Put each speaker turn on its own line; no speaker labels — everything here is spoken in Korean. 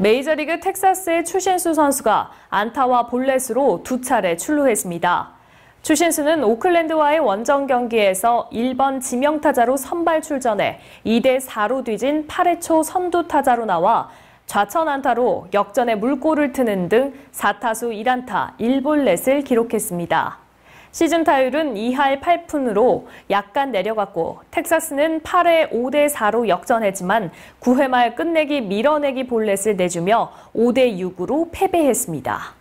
메이저리그 텍사스의 추신수 선수가 안타와 볼넷으로 두 차례 출루했습니다. 추신수는 오클랜드와의 원정 경기에서 1번 지명타자로 선발 출전해 2대4로 뒤진 8회 초 선두타자로 나와 좌천 안타로 역전의 물꼬를 트는 등 4타수 1안타 1볼넷을 기록했습니다. 시즌 타율은 2할 8푼으로 약간 내려갔고 텍사스는 8회 5대 4로 역전했지만 9회 말 끝내기 밀어내기 볼넷을 내주며 5대 6으로 패배했습니다.